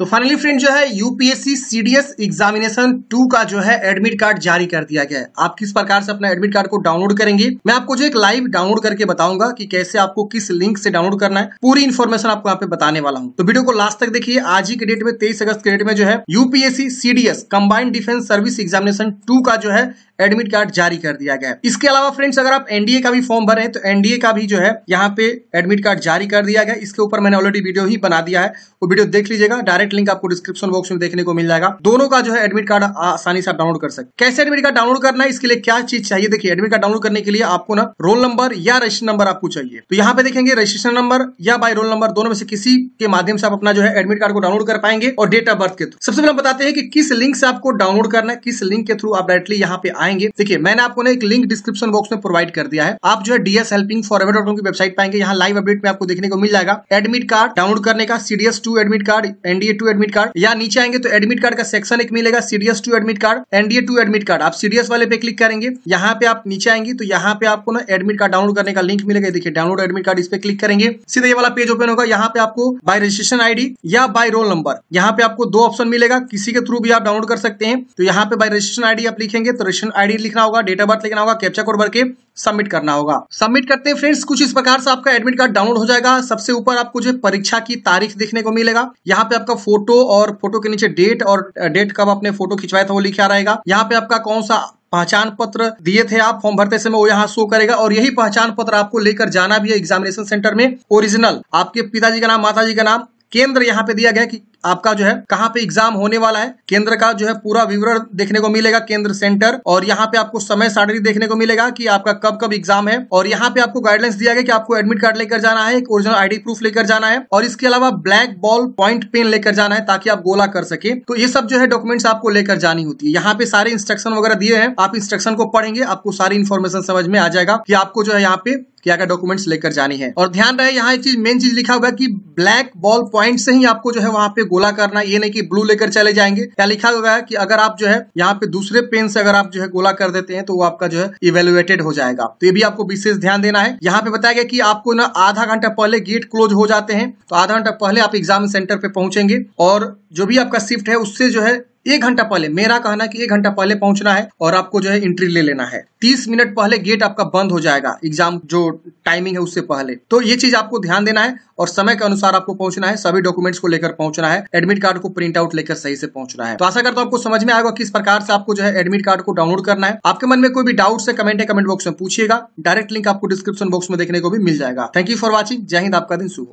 तो finally friend जो है यूपीएससी सीडीएस एग्जामिनेशन टू का जो है एडमिट कार्ड जारी कर दिया गया है आप किस प्रकार से अपना एडमिट कार्ड को डाउनलोड करेंगे मैं आपको जो एक लाइव डाउनलोड करके बताऊंगा कि कैसे आपको किस लिंक से डाउनलोड करना है पूरी इन्फॉर्मेशन आपको यहाँ पे बताने वाला हूँ तो वीडियो को लास्ट तक देखिए आज ही के डेट में तेईस अगस्त के डेट में जो है UPSC CDS combined defence service examination two का जो है एडमिट कार्ड जारी कर दिया गया है इसके अलावा फ्रेंड्स अगर आप एनडीए का भी फॉर्म भरे तो एनडीए का भी जो है यहाँ पे एडमिट कार्ड जारी कर दिया गया इसके ऊपर मैंने ऑलरेडी वीडियो ही बना दिया है वो वीडियो देख लीजिएगा डायरेक्ट वेबसाइट लिंक आपको डिस्क्रिप्शन बॉक्स में देखने को मिल जाएगा दोनों का जो है एडमिट कार्ड आसानी से आप डाउनलोड कर सकते कैसे एडमिट कार्ड डाउनलोड करना है इसके लिए क्या चीज चाहिए देखिए एडमिट कार्ड डाउनलोड करने के लिए आपको ना रोल नंबर या रजिस्ट्रेशन नंबर आपको चाहिए तो यहाँ पे देखेंगे रजिस्ट्रेशन नंबर या बाय रोल नंबर दोनों में से किसी के माध्यम से आप अपना जो है एडमिट कार्ड को डाउनलोड कर पाएंगे और डेट ऑफ बर्थ के थ्रू सबसे पहले बताते हैं कि किस लिंक से आपको डाउनलोड करना है किस लिंक के थ्रू आप डायरेक्टली यहाँ पे आएंगे देखिए मैंने आपको ना एक लिंक डिस्क्रिप्शन बॉक्स में प्रोवाइड कर दिया है आप जो है डीएस हेल्पिंग फॉर एवर की वेबसाइट पाएंगे यहाँ लाइव अपडेट में आपको देखने को मिल जाएगा एडमिट कार्ड डाउनलोड करने का CDS two admit card NDA two admit card या नीचे आएंगे तो एडमिट कार्ड का सेक्शन एक मिलेगा CDS two admit card NDA two admit card आप सीडीएस वाले पे क्लिक करेंगे यहाँ पे आप नीचे आएंगे तो यहाँ पे आपको ना एडमिट कार्ड डाउनलोड करने का लिंक मिलेगा देखिए डाउनलोड एडमिट कार्ड इस पे क्लिक करेंगे सीधे ये वाला पेज ओपन होगा यहाँ पे आपको बाय रजिस्ट्रेशन आईडी या बाय रोल नंबर यहाँ पे आपको दो ऑप्शन मिलेगा किसी के थ्रू भी आप डाउनलोड कर सकते हैं तो यहाँ पे बाय रजिस्ट्रेशन आईडी आप लिखेंगे तो रजिस्ट्रेशन आईडी लिखना होगा डेट ऑफ बर्थ लिखना होगा कैप्चा कोड भर के सबमिट करना होगा सबमिट करते हैं फ्रेंड्स कुछ इस प्रकार से आपका एडमिट कार्ड डाउनलोड हो जाएगा सबसे ऊपर आपको जो परीक्षा की तारीख देखने को मिलेगा यहाँ पे आपका फोटो और फोटो के नीचे डेट और डेट uh, कब आपने फोटो खिंचवाया था वो लिखा रहेगा यहाँ पे आपका कौन सा पहचान पत्र दिए थे आप फॉर्म भरते समय वो यहाँ शो करेगा और यही पहचान पत्र आपको लेकर जाना भी है एग्जामिनेशन सेंटर में ओरिजिनल आपके पिताजी का नाम माताजी का नाम केंद्र यहाँ पे दिया गया कि आपका जो है कहाँ पे एग्जाम होने वाला है केंद्र का जो है पूरा विवरण देखने को मिलेगा केंद्र सेंटर और यहाँ पे आपको समय सारणी देखने को मिलेगा कि आपका कब कब एग्जाम है और यहाँ पे आपको गाइडलाइंस दिया गया कि आपको एडमिट कार्ड लेकर जाना है एक ओरिजिनल आईडी प्रूफ लेकर जाना है और इसके अलावा ब्लैक बॉल पॉइंट पेन लेकर जाना है ताकि आप गोला कर सके तो ये सब जो है डॉक्यूमेंट्स आपको लेकर जानी होती है यहाँ पे सारे इंस्ट्रक्शन वगैरह दिए हैं आप इंस्ट्रक्शन को पढ़ेंगे आपको सारी इन्फॉर्मेशन समझ में आ जाएगा कि आपको जो है यहाँ पे क्या क्या डॉक्यूमेंट्स लेकर जानी है और ध्यान रहे यहाँ एक चीज मेन चीज लिखा हुआ है कि ब्लैक बॉल पॉइंट से ही आपको जो है वहाँ पे गोला करना ये नहीं कि ब्लू लेकर चले जाएंगे क्या लिखा हुआ है कि अगर आप जो है यहाँ पे दूसरे पेन से अगर आप जो है गोला कर देते हैं तो वो आपका जो है इवेल्युएटेड हो जाएगा तो ये भी आपको विशेष ध्यान देना है यहाँ पे बताया गया कि आपको ना आधा घंटा पहले गेट क्लोज हो जाते हैं तो आधा घंटा पहले आप एग्जाम सेंटर पे पहुंचेंगे और जो भी आपका शिफ्ट है उससे जो है एक घंटा पहले मेरा कहना है कि एक घंटा पहले पहुंचना है और आपको जो है एंट्री ले लेना है तीस मिनट पहले गेट आपका बंद हो जाएगा एग्जाम जो टाइमिंग है उससे पहले तो ये चीज आपको ध्यान देना है और समय के अनुसार आपको पहुंचना है सभी डॉक्यूमेंट्स को लेकर पहुंचना है एडमिट कार्ड को प्रिंट आउट लेकर सही से पहुंचना है तो आशा करता हूं आपको समझ में आएगा किस प्रकार से आपको जो है एडमिट कार्ड को डाउनलोड करना है आपके मन में कोई भी डाउट है कमेंट है कमेंट बॉक्स में पूछिएगा डायरेक्ट लिंक आपको डिस्क्रिप्शन बॉक्स में देखने को भी मिल जाएगा थैंक यू फॉर वॉचिंग जय हिंद आपका दिन शुभ